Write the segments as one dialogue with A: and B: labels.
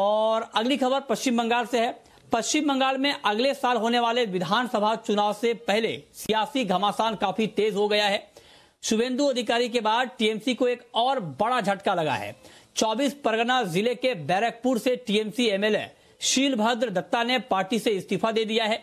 A: और अगली खबर पश्चिम बंगाल से है पश्चिम बंगाल में अगले साल होने वाले विधानसभा चुनाव से पहले सियासी घमासान काफी तेज हो गया है शुभेंदु अधिकारी के बाद टीएमसी को एक और बड़ा झटका लगा है 24 परगना जिले के बैरकपुर से टीएमसी एमएलए शीलभद्र दत्ता ने पार्टी से इस्तीफा दे दिया है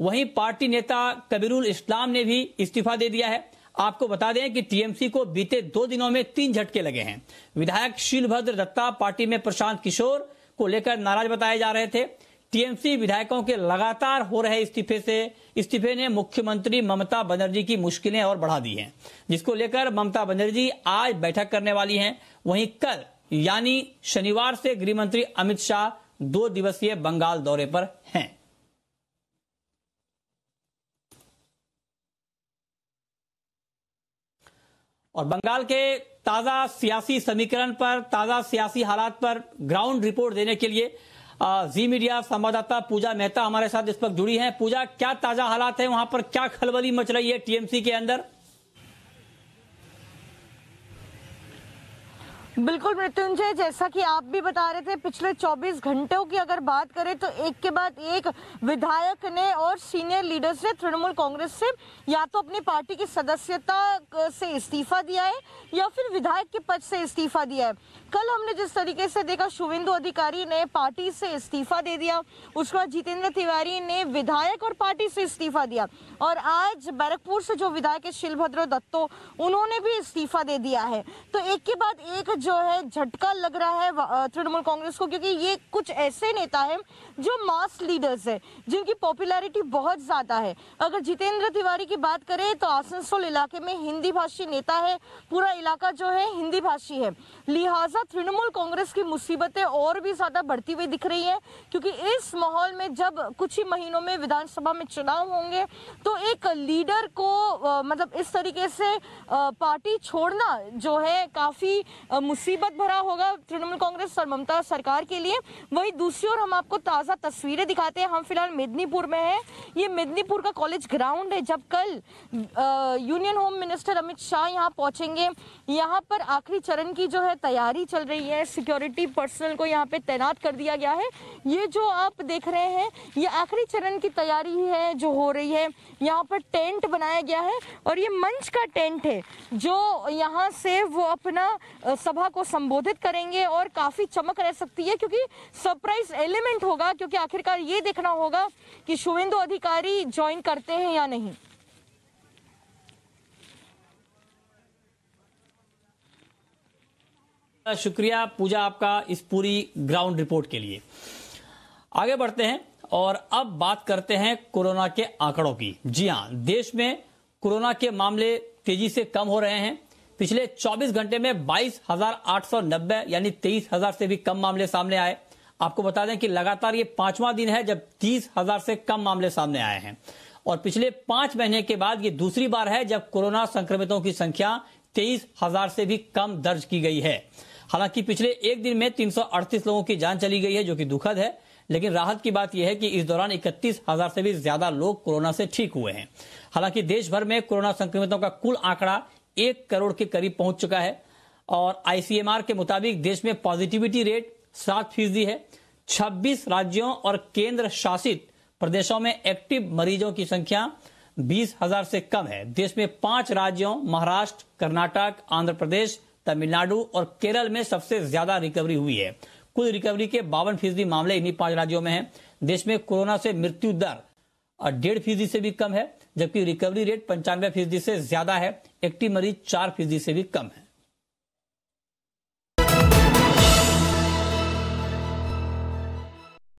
A: वहीं पार्टी नेता कबीरुल इस्लाम ने भी इस्तीफा दे दिया है आपको बता दें कि टीएमसी को बीते दो दिनों में तीन झटके लगे हैं विधायक शीलभद्र दत्ता पार्टी में प्रशांत किशोर को लेकर नाराज बताए जा रहे थे टीएमसी विधायकों के लगातार हो रहे इस्तीफे से इस्तीफे ने मुख्यमंत्री ममता बनर्जी की मुश्किलें और बढ़ा दी हैं जिसको लेकर ममता बनर्जी आज बैठक करने वाली हैं वहीं कल यानी शनिवार से गृह मंत्री अमित शाह दो दिवसीय बंगाल दौरे पर हैं और बंगाल के ताज़ा सियासी समीकरण पर ताज़ा सियासी हालात पर ग्राउंड रिपोर्ट देने के लिए जी मीडिया संवाददाता पूजा मेहता हमारे साथ इस वक्त जुड़ी हैं पूजा क्या ताज़ा हालात है वहां पर क्या खलबली मच रही है टीएमसी के अंदर
B: बिल्कुल मृत्युंजय जैसा कि आप भी बता रहे थे पिछले 24 घंटों की अगर बात करें तो एक के बाद एक विधायक ने और सीनियर लीडर्स ने तृणमूल कांग्रेस से या तो अपनी पार्टी की सदस्यता से इस्तीफा दिया है या फिर विधायक के पद से इस्तीफा दिया है कल हमने जिस तरीके से देखा शुभेंदु अधिकारी ने पार्टी से इस्तीफा दे दिया उसके बाद जितेंद्र तिवारी ने विधायक और पार्टी से इस्तीफा दिया और आज बैरकपुर से जो विधायक है शिलभद्र दत्तो उन्होंने भी इस्तीफा दे दिया है तो एक के बाद एक जो है झटका लग रहा है तृणमूल कांग्रेस को क्योंकि ये कुछ ऐसे नेता हैं जो मास लीडर्स हैं जिनकी पॉपुलैरिटी बहुत ज़्यादा है अगर जितेंद्र तिवारी की बात करें तो आसनसोल इलाके में हिंदी भाषी नेता है पूरा इलाका जो है हिंदी भाषी है लिहाजा तृणमूल कांग्रेस की मुसीबतें और भी ज़्यादा बढ़ती हुई दिख रही हैं क्योंकि इस माहौल में जब कुछ ही महीनों में विधानसभा में चुनाव होंगे तो एक लीडर को मतलब इस तरीके से पार्टी छोड़ना जो है काफ़ी मुसीबत भरा होगा तृणमूल कांग्रेस और ममता सरकार के लिए वही दूसरी ओर हम आपको ताज़ा तस्वीरें दिखाते हैं हम फिलहाल मेदनीपुर में हैं ये मेदनीपुर का कॉलेज ग्राउंड है जब कल union home minister Amit Shah यहाँ पहुँचेंगे यहाँ पर आखिरी चरण की जो है तैयारी चल रही है सिक्योरिटी पर्सनल को यहाँ पे तैनात कर दिया गया है ये जो आप देख रहे हैं ये आखिरी चरण की तैयारी है जो हो रही है यहाँ पर टेंट बनाया गया है और ये मंच का टेंट है जो यहाँ से वो अपना सभा सभा को संबोधित करेंगे और काफ़ी चमक रह सकती है क्योंकि सरप्राइज एलिमेंट होगा क्योंकि आखिरकार ये देखना होगा कि शुभेंदु अधिकारी ज्वाइन करते हैं या नहीं
A: शुक्रिया पूजा आपका इस पूरी ग्राउंड रिपोर्ट के लिए आगे बढ़ते हैं और अब बात करते हैं कोरोना के आंकड़ों की जी हां देश में कोरोना के मामले तेजी से कम हो रहे हैं पिछले 24 घंटे में 22,890 यानी 23,000 से भी कम मामले सामने आए आपको बता दें कि लगातार ये पांचवा दिन है जब 30,000 से कम मामले सामने आए हैं और पिछले पांच महीने के बाद ये दूसरी बार है जब कोरोना संक्रमितों की संख्या 23,000 से भी कम दर्ज की गई है हालांकि पिछले एक दिन में 338 लोगों की जान चली गई है जो कि दुखद है लेकिन राहत की बात यह है कि इस दौरान इकतीस हजार से भी ज्यादा लोग कोरोना से ठीक हुए हैं हालांकि देश भर में कोरोना संक्रमितों का कुल आंकड़ा एक करोड़ के करीब पहुंच चुका है और आईसीएमआर के मुताबिक देश में पॉजिटिविटी रेट सात फीसदी है 26 राज्यों और केंद्र शासित प्रदेशों में एक्टिव मरीजों की संख्या बीस हजार से कम है देश में पांच राज्यों महाराष्ट्र कर्नाटक आंध्र प्रदेश तमिलनाडु और केरल में सबसे ज्यादा रिकवरी हुई है कुल रिकवरी के बावन फीसदी मामले इन्हीं पांच राज्यों में हैं देश में कोरोना से मृत्यु दर डेढ़ फीसदी से भी कम है जबकि रिकवरी रेट पंचानवे फीसदी से ज्यादा है एक्टिव मरीज चार फीसदी से भी कम है